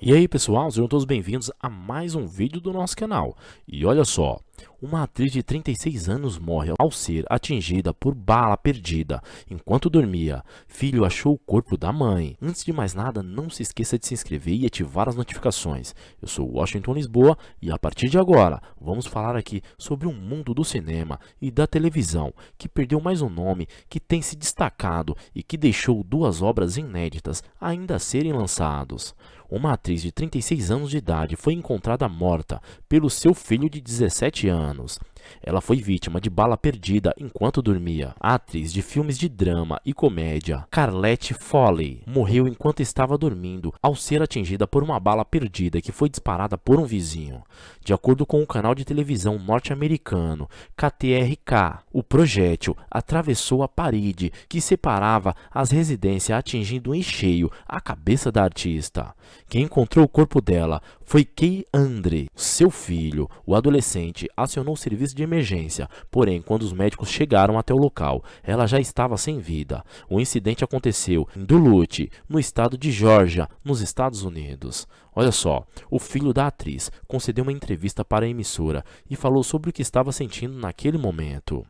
E aí pessoal, sejam todos bem-vindos a mais um vídeo do nosso canal. E olha só, uma atriz de 36 anos morre ao ser atingida por bala perdida enquanto dormia. Filho achou o corpo da mãe. Antes de mais nada, não se esqueça de se inscrever e ativar as notificações. Eu sou Washington Lisboa e a partir de agora, vamos falar aqui sobre o um mundo do cinema e da televisão, que perdeu mais um nome, que tem se destacado e que deixou duas obras inéditas ainda a serem lançadas uma atriz de 36 anos de idade foi encontrada morta pelo seu filho de 17 anos. Ela foi vítima de bala perdida enquanto dormia. atriz de filmes de drama e comédia, Carlette Foley, morreu enquanto estava dormindo ao ser atingida por uma bala perdida que foi disparada por um vizinho. De acordo com o canal de televisão norte-americano KTRK, o projétil atravessou a parede que separava as residências atingindo em cheio a cabeça da artista. Quem encontrou o corpo dela foi Kay Andre, seu filho. O adolescente acionou o serviço de emergência, porém, quando os médicos chegaram até o local, ela já estava sem vida. O incidente aconteceu em Duluth, no estado de Georgia, nos Estados Unidos. Olha só, o filho da atriz concedeu uma entrevista para a emissora e falou sobre o que estava sentindo naquele momento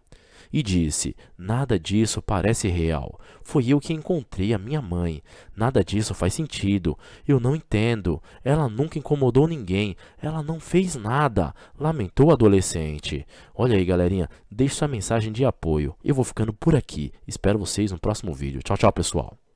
e disse: Nada disso parece real. Foi eu que encontrei a minha mãe. Nada disso faz sentido. Eu não entendo. Ela nunca incomodou ninguém. Ela não fez nada. Lamentou o adolescente. Olha aí, galerinha. Deixe sua mensagem de apoio. Eu vou ficando por aqui. Espero vocês no próximo vídeo. Tchau, tchau, pessoal.